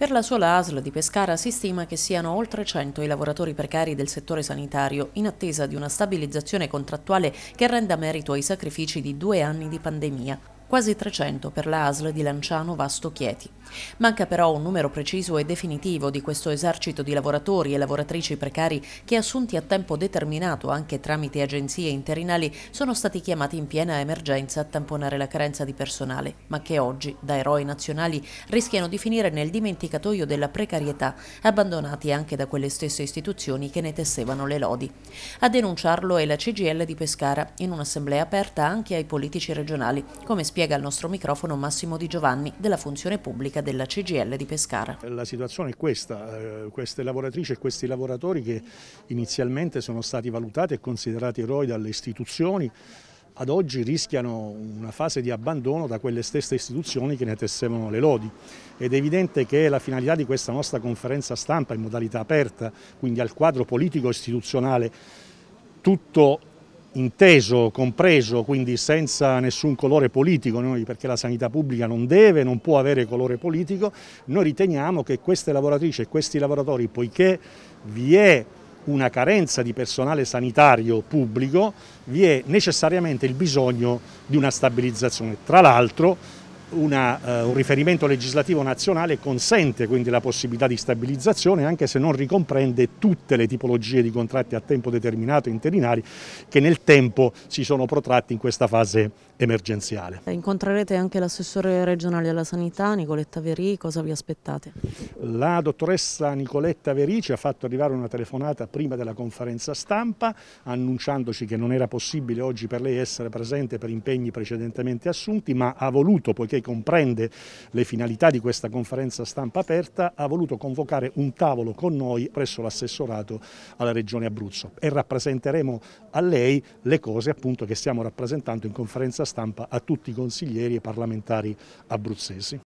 Per la sola ASL di Pescara si stima che siano oltre 100 i lavoratori precari del settore sanitario in attesa di una stabilizzazione contrattuale che renda merito ai sacrifici di due anni di pandemia quasi 300 per la ASL di Lanciano Vasto Chieti. Manca però un numero preciso e definitivo di questo esercito di lavoratori e lavoratrici precari che assunti a tempo determinato anche tramite agenzie interinali sono stati chiamati in piena emergenza a tamponare la carenza di personale, ma che oggi, da eroi nazionali, rischiano di finire nel dimenticatoio della precarietà, abbandonati anche da quelle stesse istituzioni che ne tessevano le lodi. A denunciarlo è la CGL di Pescara, in un'assemblea aperta anche ai politici regionali, come spiegato spiega al nostro microfono Massimo Di Giovanni della funzione pubblica della CGL di Pescara. La situazione è questa, eh, queste lavoratrici e questi lavoratori che inizialmente sono stati valutati e considerati eroi dalle istituzioni ad oggi rischiano una fase di abbandono da quelle stesse istituzioni che ne tessevano le lodi. Ed è evidente che la finalità di questa nostra conferenza stampa in modalità aperta, quindi al quadro politico-istituzionale, tutto inteso, compreso, quindi senza nessun colore politico, noi, perché la sanità pubblica non deve, non può avere colore politico, noi riteniamo che queste lavoratrici e questi lavoratori, poiché vi è una carenza di personale sanitario pubblico, vi è necessariamente il bisogno di una stabilizzazione. Tra l'altro una, eh, un riferimento legislativo nazionale consente quindi la possibilità di stabilizzazione anche se non ricomprende tutte le tipologie di contratti a tempo determinato e interinari che nel tempo si sono protratti in questa fase emergenziale. Eh, incontrerete anche l'assessore regionale alla sanità Nicoletta Verì, cosa vi aspettate? La dottoressa Nicoletta Verì ci ha fatto arrivare una telefonata prima della conferenza stampa annunciandoci che non era possibile oggi per lei essere presente per impegni precedentemente assunti ma ha voluto poiché comprende le finalità di questa conferenza stampa aperta, ha voluto convocare un tavolo con noi presso l'assessorato alla Regione Abruzzo e rappresenteremo a lei le cose appunto che stiamo rappresentando in conferenza stampa a tutti i consiglieri e parlamentari abruzzesi.